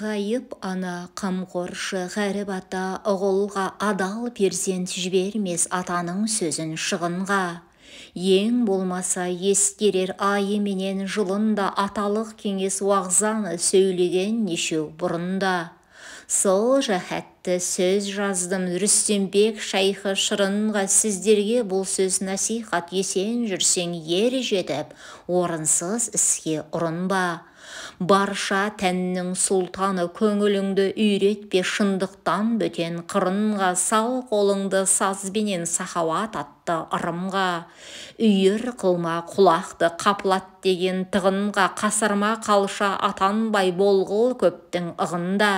ғайып ана қамқоршы ғәріп ата ұғылға адал перзент жібермес атаның сөзін шығынға ең болмаса ескерер айы менен жылында аталық кеңес уағзаны сөйлеген нешеу бұрында сол жәһәтті сөз жаздым рүстембек шайхы шырынға сіздерге бұл сөз насихат есен жүрсең ер жетіп орынсыз іске ұрынба барша тәннің сұлтаны көңіліңді үйретпе шындықтан бөтен қырынға сал қолыңды сазбенен сахауат атты ырымға үйір қылма құлақты қаплат деген тығынға қасырма қалша атанбай болғыл көптің ығында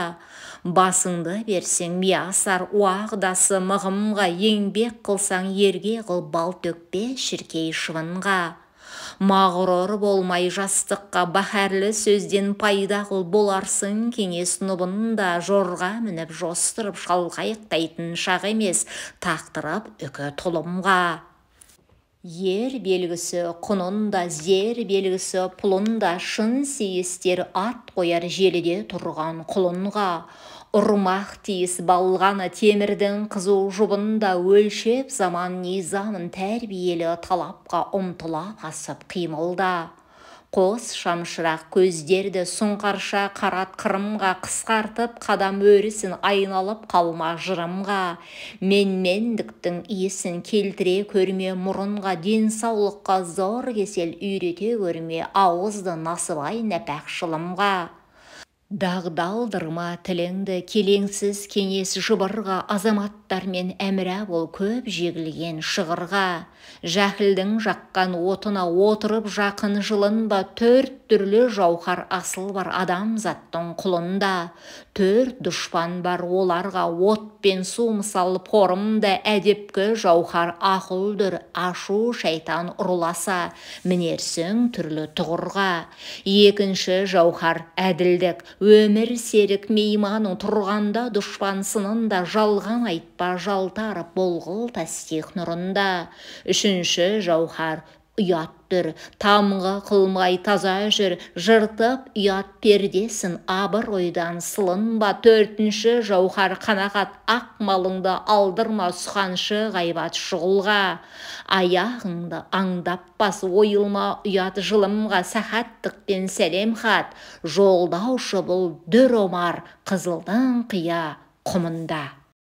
басыңды берсең миясар, асар уағдасы мығымға еңбек қылсаң ерге қыл бал төкпе шіркей шыбынға мағұрор болмай жастыққа бахәрлі сөзден пайда қыл боларсың кеңес нұбында жорға мініп жостырып шалқайықтайтын шақ емес тақтырып үкі тұлымға ер белгісі құнын да зер белгісі пұлын да шын сейістер ат қояр желіде тұрған құлынға ұрмақ тиіс балғаны темірдің қызу жұбында өлшеп заман низамын тәрбиелі талапқа ұмтыла асып қимылда қос шамшырақ көздерді сұңқарша қарат қырымға қысқартып қадам өрісін айналып қалма жырымға менмендіктің иісін келтіре көрме мұрынға денсаулыққа зор кесел үйрете көрме ауызды насыбай нәпәк шылымға дағдалдырма тіліңді келеңсіз кеңес жұбырға азаматтар мен әміра бол көп жегілген шығырға жәһілдің жаққан отына отырып жақын жылын ба төрт түрлі жауһар асыл бар адам заттың құлында төрт дұшпан бар оларға от пен су мысалы порымды әдепкі жауһар ақылдыр ашу шайтан ұрласа, мінерсің түрлі тұғырға екінші жауһар әділдік өмір серік мейманың тұрғанда дұшпан сынында жалған айтпа жалтарып болғыл тастих нұрында үшінші жауһар ұят тамғы тамға қылмай таза жүр жыртып ұят пердесін абыр ойдан сылынба төртінші жауһар қанағат ақ малыңды алдырма сұханшы ғайбат шұғылға аяғыңды аңдап бас ойылма ұят жылымға сахаттықпен сәлем хат жолдаушы бұл дүр омар қызылдың қия құмында